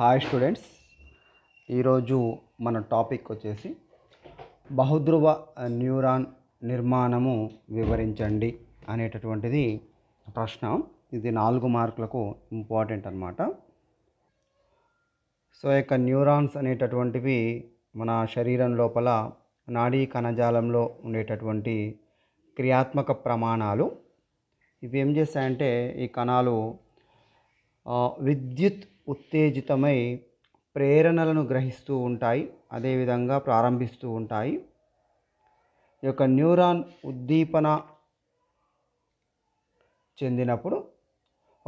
hi students ఈరోజు మన topic వచ్చేసి బహుధ్రువ న్యూరాన్ నిర్మాణము వివరించండి అనేటటువంటిది ప్రశ్న ఇది నాలుగు మార్కులకు ఇంపార్టెంట్ అనమాట సో యొక్క న్యూరాన్స్ అనేటటువంటివి మన శరీరం లోపల నాడీ కణజాలంలో ఉండేటటువంటి క్రియాత్మక ప్రమాణాలు ఇవి ఏం చేస్తాయంటే ఈ కణాలు విద్యుత్ ఉత్తేజితమై ప్రేరణలను గ్రహిస్తూ ఉంటాయి అదేవిధంగా ప్రారంభిస్తూ ఉంటాయి ఈ యొక్క న్యూరాన్ ఉద్దీపన చెందినప్పుడు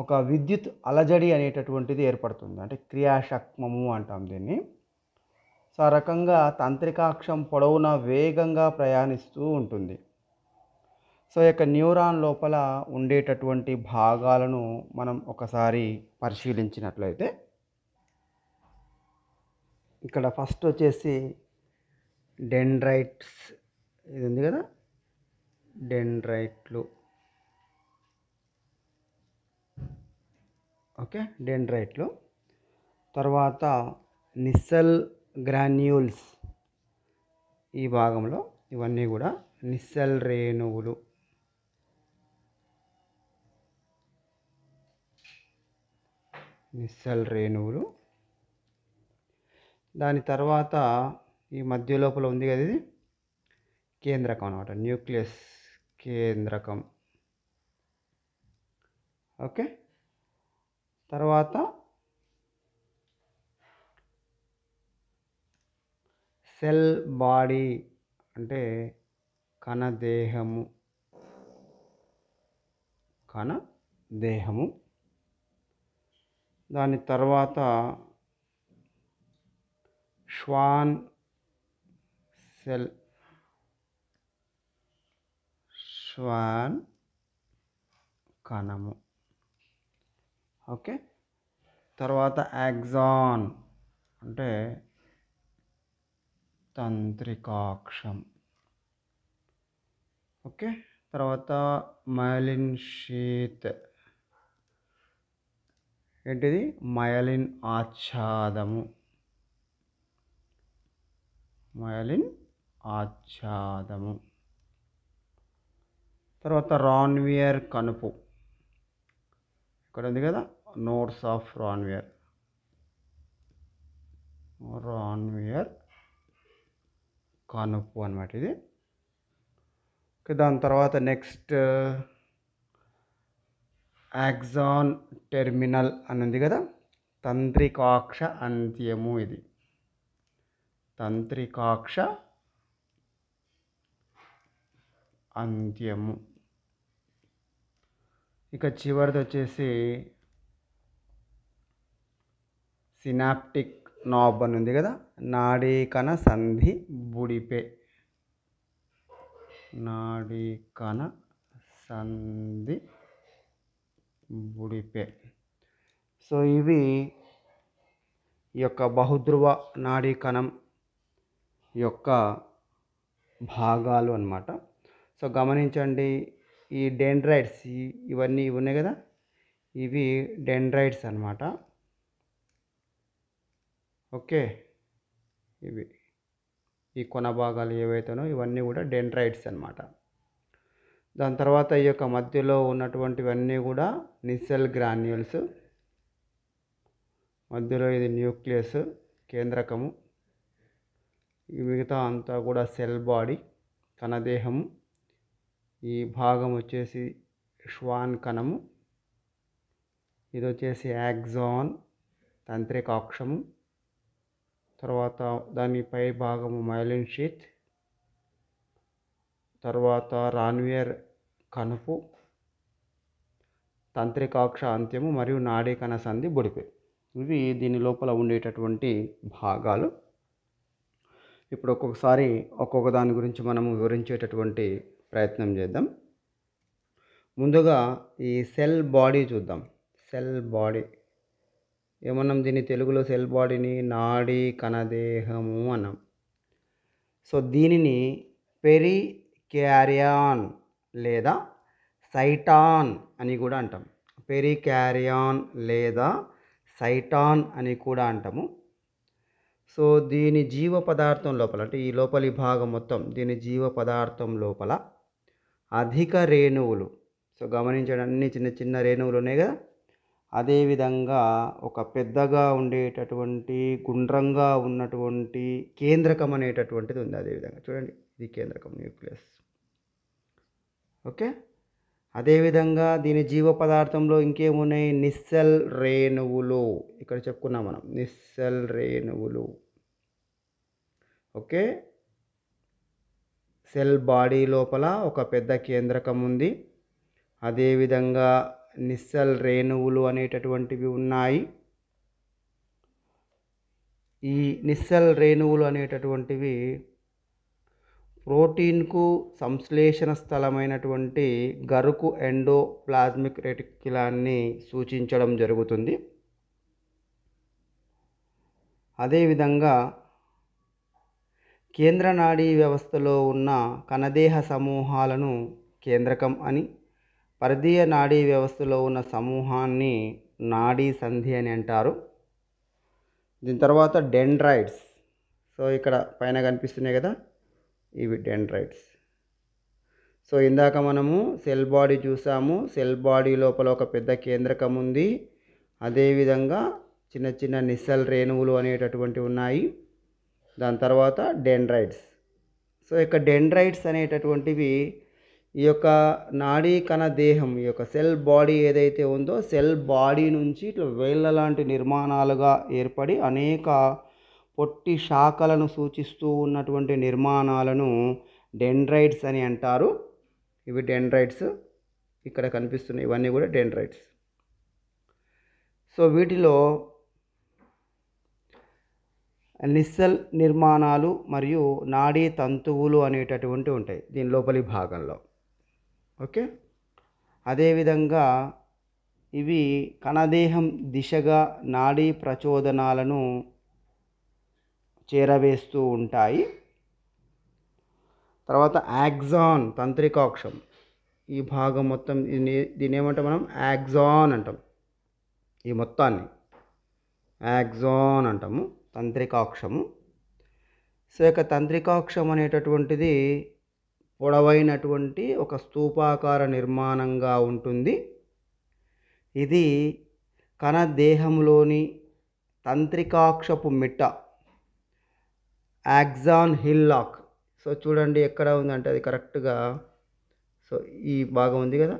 ఒక విద్యుత్ అలజడి అనేటటువంటిది ఏర్పడుతుంది అంటే క్రియాశక్మము అంటాం దీన్ని సో ఆ రకంగా తంత్రికాక్షం పొడవునా వేగంగా ప్రయాణిస్తూ ఉంటుంది సో యొక్క న్యూరాన్ లోపల ఉండేటటువంటి భాగాలను మనం ఒకసారి పరిశీలించినట్లయితే ఇక్కడ ఫస్ట్ వచ్చేసి డెండ్రైట్స్ ఇది ఉంది కదా డెండ్రైట్లు ఓకే డెండ్రైట్లు తర్వాత నిస్సల్ గ్రాన్యూల్స్ ఈ భాగంలో ఇవన్నీ కూడా నిస్సల్ రేణువులు నిస్సల్ రేణువులు దాని తర్వాత ఈ మధ్య లోపల ఉంది కదా ఇది కేంద్రకం అనమాట న్యూక్లియస్ కేంద్రకం ఓకే తర్వాత సెల్ బాడీ అంటే కణదేహము దేహము కణ దేహము దాని తర్వాత శ్వాన్ సెల్ శ్వాన్ కణము ఓకే తర్వాత యాక్సాన్ అంటే తంత్రికాక్షం ఓకే తర్వాత మైలిన్ షీత్ ఏంటిది మయలిన్ ఆచ్ఛాదము మయలిన్ ఆచ్ఛాదము తర్వాత రాన్వియర్ కనుపు ఇక్కడ ఉంది కదా నోట్స్ ఆఫ్ రాన్వియర్ రాన్వియర్ కనుపు అనమాట ఇది దాని తర్వాత నెక్స్ట్ యాక్సాన్ టెర్మినల్ అని ఉంది కదా తంత్రికాక్ష అంత్యము ఇది తంత్రికాక్ష అంత్యము ఇక చివరిది వచ్చేసి సినాప్టిక్ నాబ్ అని ఉంది కదా నాడీకణ సంధి బుడిపే నాడీకణ సంధి బుడిపే సో ఇవి ఈ యొక్క బహుధ్రువ నాడీ కణం యొక్క భాగాలు అనమాట సో గమనించండి ఈ డెండ్రైట్స్ ఇవన్నీ ఇవి ఉన్నాయి కదా ఇవి డెండ్రైట్స్ అనమాట ఓకే ఇవి ఈ కొన భాగాలు ఏవైతేనో ఇవన్నీ కూడా డెండ్రైట్స్ అనమాట దాని తర్వాత ఈ యొక్క మధ్యలో ఉన్నటువంటివన్నీ కూడా నిస్సెల్ గ్రాన్యూల్స్ మధ్యలో ఇది న్యూక్లియస్ కేంద్రకము మిగతా అంతా కూడా సెల్ బాడీ కణదేహము ఈ భాగం వచ్చేసి శ్వాన్ కణము ఇది వచ్చేసి యాక్జాన్ తంత్రికాక్షము తర్వాత దాని పై భాగము మైలిన్ షీట్ తర్వాత రాన్వియర్ కణపు తంత్రికాక్ష అంత్యము మరియు నాడీ కణ సంధి బొడిపే ఇవి దీని లోపల ఉండేటటువంటి భాగాలు ఇప్పుడు ఒక్కొక్కసారి ఒక్కొక్క దాని గురించి మనము వివరించేటటువంటి ప్రయత్నం చేద్దాం ముందుగా ఈ సెల్ బాడీ చూద్దాం సెల్ బాడీ ఏమన్నాం దీన్ని తెలుగులో సెల్ బాడీని నాడీ కణదేహము అన్నాం సో దీనిని పెరి క్యారియాన్ లేదా సైటాన్ అని కూడా అంటాం పెరికారియాన్ లేదా సైటాన్ అని కూడా అంటాము సో దీని జీవ పదార్థం లోపల అంటే ఈ లోపలి భాగం మొత్తం దీని జీవ పదార్థం లోపల అధిక రేణువులు సో గమనించడం అన్ని చిన్న చిన్న రేణువులు ఉన్నాయి కదా అదేవిధంగా ఒక పెద్దగా ఉండేటటువంటి గుండ్రంగా ఉన్నటువంటి కేంద్రకం అనేటటువంటిది ఉంది అదేవిధంగా చూడండి ఇది కేంద్రకం న్యూక్లియస్ ఓకే అదేవిధంగా దీని జీవ పదార్థంలో ఇంకేమున్నాయి నిస్సల్ రేణువులు ఇక్కడ చెప్పుకున్నాం మనం నిస్సల్ రేణువులు ఓకే సెల్ బాడీ లోపల ఒక పెద్ద కేంద్రకం ఉంది అదేవిధంగా నిస్సల్ రేణువులు అనేటటువంటివి ఉన్నాయి ఈ నిస్సల్ రేణువులు అనేటటువంటివి ప్రోటీన్కు సంశ్లేషణ స్థలమైనటువంటి గరుకు ఎండోప్లాజ్మిక్ రెటిక్యులాన్ని సూచించడం జరుగుతుంది అదేవిధంగా కేంద్ర నాడీ వ్యవస్థలో ఉన్న కణదేహ సమూహాలను కేంద్రకం అని పరదీయ నాడీ వ్యవస్థలో ఉన్న సమూహాన్ని నాడీ సంధి అని అంటారు దీని తర్వాత డెండ్రైడ్స్ సో ఇక్కడ పైన కనిపిస్తున్నాయి కదా ఇవి డెండ్రైట్స్ సో ఇందాక మనము సెల్ బాడీ చూసాము సెల్ బాడీ లోపల ఒక పెద్ద కేంద్రకం ఉంది అదేవిధంగా చిన్న చిన్న నిస్సల్ రేణువులు అనేటటువంటి ఉన్నాయి దాని తర్వాత డెండ్రైట్స్ సో ఇక డెండ్రైట్స్ అనేటటువంటివి ఈ యొక్క నాడీ కణ దేహం ఈ యొక్క సెల్ బాడీ ఏదైతే ఉందో సెల్ బాడీ నుంచి ఇట్లా వేళ్ళ లాంటి నిర్మాణాలుగా ఏర్పడి అనేక పొట్టి శాఖలను సూచిస్తూ ఉన్నటువంటి నిర్మాణాలను డెండ్రైట్స్ అని అంటారు ఇవి డెండ్రైట్స్ ఇక్కడ కనిపిస్తున్నాయి ఇవన్నీ కూడా డెండ్రైట్స్ సో వీటిలో నిస్సల్ నిర్మాణాలు మరియు నాడీ తంతువులు అనేటటువంటి ఉంటాయి దీని లోపలి భాగంలో ఓకే అదేవిధంగా ఇవి కణదేహం దిశగా నాడీ ప్రచోదనాలను చేరవేస్తూ ఉంటాయి తర్వాత యాక్జాన్ తంత్రికాక్షం ఈ భాగం మొత్తం దీని దీని ఏమంటాం మనం యాక్జాన్ అంటాం ఈ మొత్తాన్ని యాక్జాన్ అంటాము తంత్రికాక్షము సో యొక్క తంత్రికాక్షం అనేటటువంటిది పొడవైనటువంటి ఒక స్తూపాకార నిర్మాణంగా ఉంటుంది ఇది కణ దేహంలోని తంత్రికాక్షపు మిట్ట యాక్జాన్ హిల్లాక్ సో చూడండి ఎక్కడ ఉందంటే అది కరెక్ట్గా సో ఈ భాగం ఉంది కదా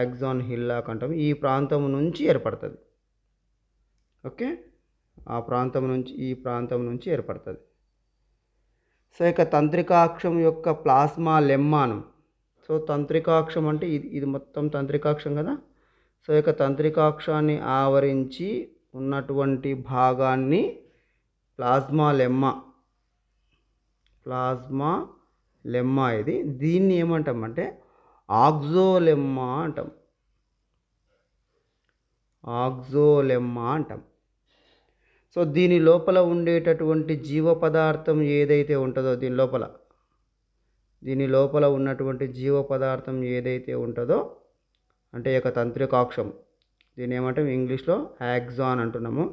యాక్జాన్ హిల్లాక్ అంటాం ఈ ప్రాంతం నుంచి ఏర్పడుతుంది ఓకే ఆ ప్రాంతం నుంచి ఈ ప్రాంతం నుంచి ఏర్పడుతుంది సో ఇక తంత్రికాక్షం యొక్క ప్లాస్మా లెమ్మానం సో తంత్రికాక్షం అంటే ఇది ఇది మొత్తం తంత్రికాక్షం కదా సో ఇక తంత్రికాక్షాన్ని ఆవరించి ఉన్నటువంటి భాగాన్ని ప్లాస్మా లెమ్మ ప్లాస్మా లెమ్మా ఇది దీన్ని ఏమంటామంటే ఆక్జోలెమ్మా అంటాం ఆక్జోలెమ్మా అంటాం సో దీని లోపల ఉండేటటువంటి జీవ పదార్థం ఏదైతే ఉంటుందో దీని లోపల దీని లోపల ఉన్నటువంటి జీవ పదార్థం ఏదైతే ఉంటుందో అంటే యొక్క తంత్రికాక్షం దీని ఏమంటాం ఇంగ్లీష్లో యాక్జాన్ అంటున్నాము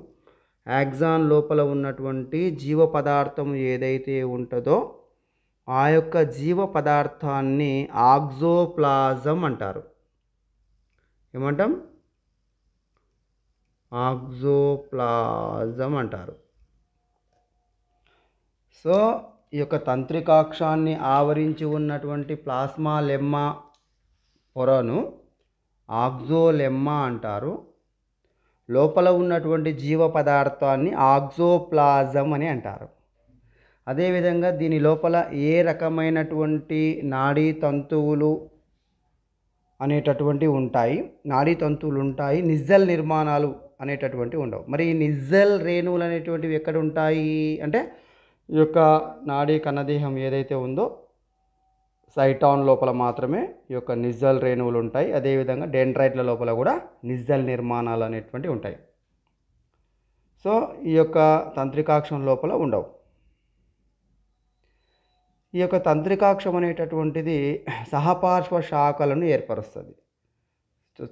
యాక్సాన్ లోపల ఉన్నటువంటి జీవ పదార్థం ఏదైతే ఉంటుందో ఆ యొక్క జీవ పదార్థాన్ని ఆక్జోప్లాజం అంటారు ఏమంటాం ఆక్జోప్లాజం అంటారు సో ఈ యొక్క తంత్రికాక్షాన్ని ఆవరించి ఉన్నటువంటి ప్లాస్మా లెమ్మ పొరను ఆగ్జోలెమ్మ అంటారు లోపల ఉన్నటువంటి జీవ పదార్థాన్ని ఆక్సోప్లాజం అని అంటారు అదేవిధంగా దీని లోపల ఏ రకమైనటువంటి నాడీ తంతువులు అనేటటువంటివి ఉంటాయి నాడీ తంతువులు ఉంటాయి నిజ్జల్ నిర్మాణాలు అనేటటువంటివి ఉండవు మరి ఈ నిజ్జల్ రేణువులు అనేటువంటివి ఎక్కడ ఉంటాయి అంటే ఈ యొక్క నాడీ కన్నదేహం ఏదైతే ఉందో స్లైటాన్ లోపల మాత్రమే ఈ యొక్క నిజల్ రేణువులు ఉంటాయి అదేవిధంగా డెండ్రైట్ల లోపల కూడా నిజల్ నిర్మాణాలు అనేటువంటివి ఉంటాయి సో ఈ యొక్క తంత్రికాక్షం లోపల ఉండవు ఈ యొక్క తంత్రికాక్షం అనేటటువంటిది సహపార్శ్వ శాఖలను ఏర్పరుస్తుంది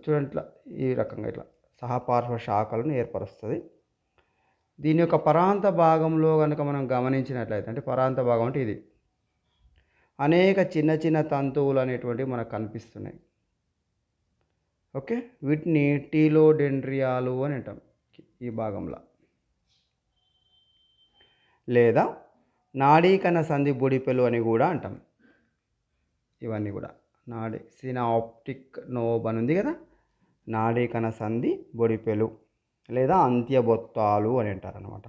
చూడండి ఈ రకంగా ఇట్లా సహపార్శ్వ శాఖలను ఏర్పరుస్తుంది దీని యొక్క పరాంత భాగంలో కనుక మనం గమనించినట్లయితే అంటే పరాంత భాగం అంటే ఇది అనేక చిన్న చిన్న తంతువులు అనేటువంటివి మనకు కనిపిస్తున్నాయి ఓకే వీటిని టీలో డెండ్రియాలు అని అంటాం ఈ భాగంలో లేదా నాడీకణ సంధి బుడిపెలు అని కూడా అంటాం ఇవన్నీ కూడా నాడీ సినాప్టిక్ నోబ్ అని ఉంది కదా నాడీకణ సంధి బొడిపెలు లేదా అంత్యబొత్తాలు అని అంటారు అనమాట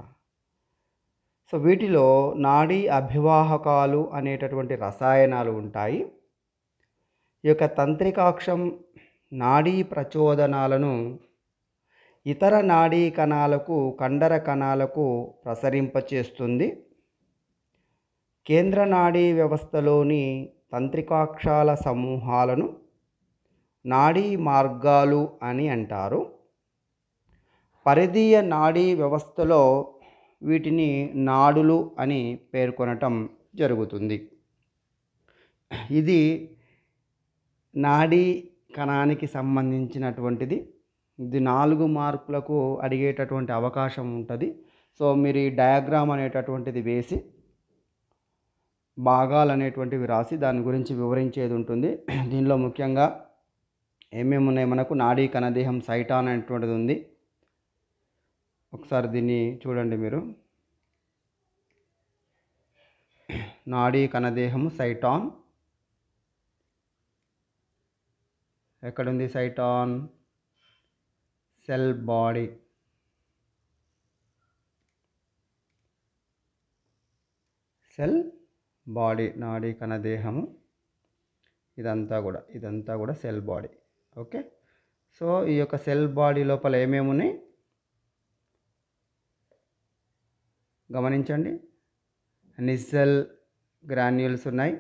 సో వీటిలో నాడీ అభివాహకాలు అనేటటువంటి రసాయనాలు ఉంటాయి ఈ యొక్క తంత్రికాక్షం నాడీ ప్రచోదనాలను ఇతర నాడీ కణాలకు కండర కణాలకు ప్రసరింపచేస్తుంది కేంద్ర నాడీ వ్యవస్థలోని తంత్రికాక్షాల సమూహాలను నాడీ మార్గాలు అని అంటారు పరిధీయ నాడీ వ్యవస్థలో వీటిని నాడులు అని పేర్కొనటం జరుగుతుంది ఇది నాడీ కణానికి సంబంధించినటువంటిది ఇది నాలుగు మార్కులకు అడిగేటటువంటి అవకాశం ఉంటుంది సో మీరు ఈ డయాగ్రామ్ అనేటటువంటిది వేసి భాగాలు అనేటువంటివి రాసి దాని గురించి వివరించేది ఉంటుంది దీనిలో ముఖ్యంగా ఏమేమి ఉన్నాయి మనకు నాడీ కణదేహం సైటాన్ అనేటువంటిది ఉంది ఒకసారి దీన్ని చూడండి మీరు నాడీ కణదేహము సైటాన్ ఎక్కడుంది cyton cell body cell body నాడీ కణదేహము ఇదంతా కూడా ఇదంతా కూడా సెల్ బాడీ ఓకే సో ఈ యొక్క సెల్ బాడీ లోపల ఏమేమి ఉన్నాయి గమనించండి నిజల్ గ్రాన్యూల్స్ ఉన్నాయి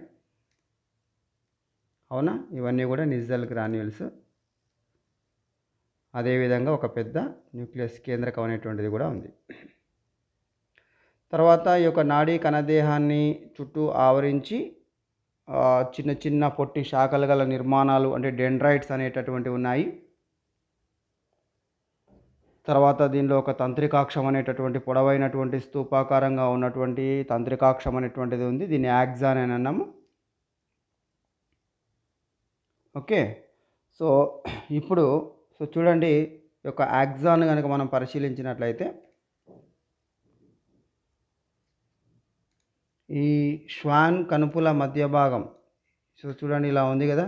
అవునా ఇవన్నీ కూడా నిజల్ గ్రాన్యూల్స్ అదేవిధంగా ఒక పెద్ద న్యూక్లియస్ కేంద్రకం అనేటువంటిది కూడా ఉంది తర్వాత ఈ యొక్క నాడీ కణదేహాన్ని చుట్టూ ఆవరించి చిన్న చిన్న పొట్టి శాఖలు గల నిర్మాణాలు అంటే డెండ్రైట్స్ అనేటటువంటి ఉన్నాయి తర్వాత దీనిలో ఒక తంత్రికాక్షం అనేటటువంటి పొడవైనటువంటి స్థూపాకారంగా ఉన్నటువంటి తంత్రికాక్షం అనేటువంటిది ఉంది దీన్ని యాక్సాన్ అని అన్నాము ఓకే సో ఇప్పుడు సో చూడండి యొక్క యాక్జాన్ కనుక మనం పరిశీలించినట్లయితే ఈ శ్వాన్ కనుపుల మధ్య భాగం సో చూడండి ఇలా ఉంది కదా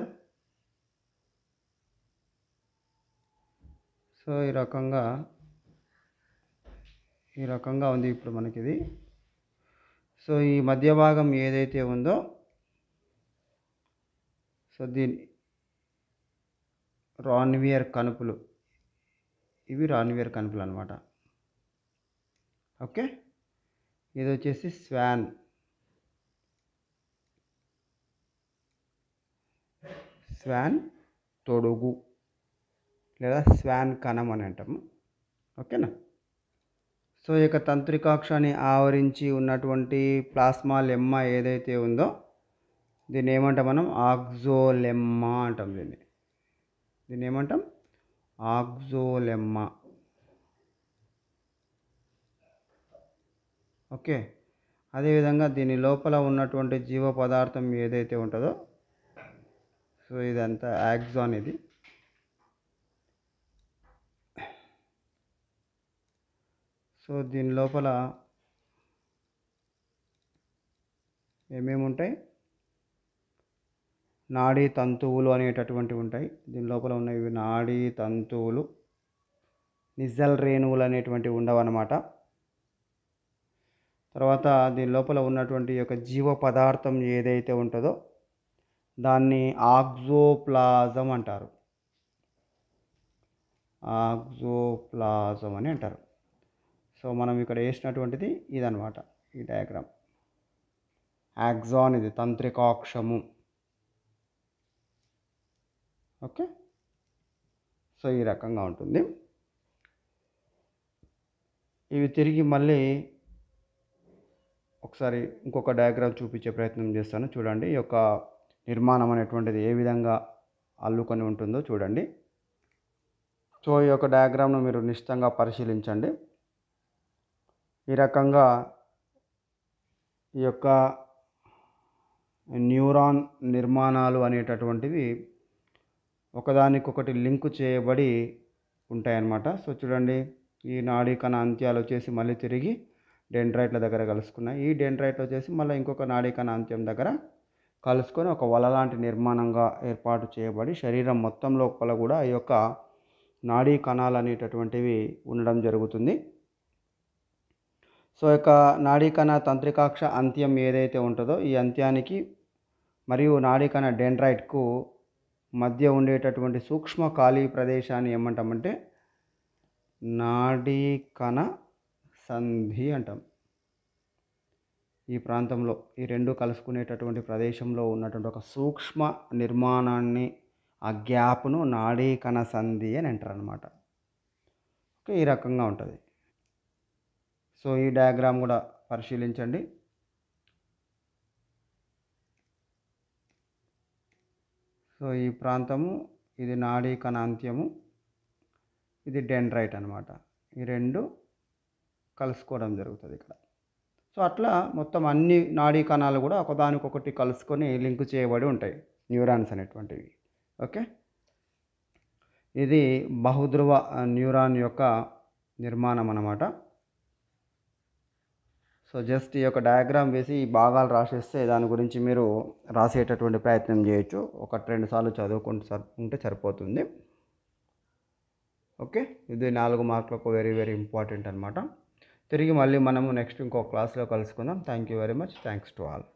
సో ఈ రకంగా ఈ రకంగా ఉంది ఇప్పుడు మనకి ఇది సో ఈ మధ్య భాగం ఏదైతే ఉందో సో దీని రాన్వియర్ కనుపులు ఇవి రాన్వియర్ కనుపులు అనమాట ఓకే ఇది వచ్చేసి స్వాన్ స్వాన్ తొడుగు లేదా స్వాన్ కణం అని అంటాము ఓకేనా సో ఇక తంత్రికాక్షాన్ని ఆవరించి ఉన్నటువంటి ప్లాస్మా లెమ్మ ఏదైతే ఉందో దీన్ని ఏమంటాం మనం ఆక్జోలెమ్మా అంటాం దీన్ని దీన్ని ఏమంటాం ఆక్జోలెమ్మ ఓకే అదేవిధంగా దీని లోపల ఉన్నటువంటి జీవ పదార్థం ఏదైతే ఉంటుందో సో ఇదంతా యాక్జాన్ ఇది సో దీని లోపల ఏమేమి ఉంటాయి నాడీ తంతువులు అనేటటువంటివి ఉంటాయి దీని లోపల ఉన్నవి నాడీ తంతువులు నిజల్ రేణువులు అనేటువంటివి ఉండవన్నమాట తర్వాత దీని లోపల ఉన్నటువంటి యొక్క జీవ పదార్థం ఏదైతే ఉంటుందో దాన్ని ఆగ్జోప్లాజం అంటారు ఆగ్జోప్లాజం అని అంటారు సో మనం ఇక్కడ వేసినటువంటిది ఇదనమాట ఈ డయాగ్రామ్ యాక్సాన్ ఇది తంత్రికాక్షము ఓకే సో ఈ రకంగా ఉంటుంది ఇవి తిరిగి మళ్ళీ ఒకసారి ఇంకొక డయాగ్రామ్ చూపించే ప్రయత్నం చేస్తాను చూడండి ఈ యొక్క నిర్మాణం అనేటువంటిది ఏ విధంగా అల్లుకొని ఉంటుందో చూడండి సో ఈ యొక్క డయాగ్రామ్ను మీరు నిశ్చితంగా పరిశీలించండి ఈ రకంగా ఈ యొక్క న్యూరాన్ నిర్మాణాలు అనేటటువంటివి ఒకదానికొకటి లింకు చేయబడి ఉంటాయన్నమాట సో చూడండి ఈ నాడీ కణ అంత్యాలు వచ్చేసి మళ్ళీ తిరిగి డెండ్రైట్ల దగ్గర కలుసుకున్నాయి ఈ డెండ్రైట్లు వచ్చేసి మళ్ళీ ఇంకొక నాడీ కణ అంత్యం దగ్గర కలుసుకొని ఒక వల లాంటి నిర్మాణంగా ఏర్పాటు చేయబడి శరీరం మొత్తం లోపల కూడా ఈ యొక్క నాడీ కణాలు అనేటటువంటివి ఉండడం జరుగుతుంది సో యొక్క నాడీకణ తంత్రికాక్ష అంత్యం ఏదైతే ఉంటుందో ఈ అంత్యానికి మరియు నాడీకణ డెండ్రైట్కు మధ్య ఉండేటటువంటి సూక్ష్మ ఖాళీ ప్రదేశాన్ని ఏమంటామంటే నాడీకణ సంధి అంటాం ఈ ప్రాంతంలో ఈ రెండు కలుసుకునేటటువంటి ప్రదేశంలో ఉన్నటువంటి ఒక సూక్ష్మ నిర్మాణాన్ని ఆ గ్యాప్ను నాడీకణ సంధి అని అంటారు అనమాట ఓకే ఈ రకంగా ఉంటుంది సో ఈ డయాగ్రామ్ కూడా పరిశీలించండి సో ఈ ప్రాంతము ఇది నాడీ కణాంత్యము ఇది డెండ్రైట్ అనమాట ఈ రెండు కలుసుకోవడం జరుగుతుంది ఇక్కడ సో అట్లా మొత్తం అన్ని నాడీ కణాలు కూడా ఒకదానికొకటి కలుసుకొని లింక్ చేయబడి ఉంటాయి న్యూరాన్స్ అనేటువంటివి ఓకే ఇది బహుధ్రువ న్యూరాన్ యొక్క నిర్మాణం అన్నమాట సో జస్ట్ ఈ యొక్క డయాగ్రామ్ వేసి ఈ భాగాలు రాసేస్తే దాని గురించి మీరు రాసేటటువంటి ప్రయత్నం చేయొచ్చు ఒక రెండు సార్లు చదువుకుంటే ఉంటే సరిపోతుంది ఓకే ఇది నాలుగు మార్కులకు వెరీ వెరీ ఇంపార్టెంట్ అనమాట తిరిగి మళ్ళీ మనము నెక్స్ట్ ఇంకో క్లాస్లో కలుసుకుందాం thank you very much thanks to all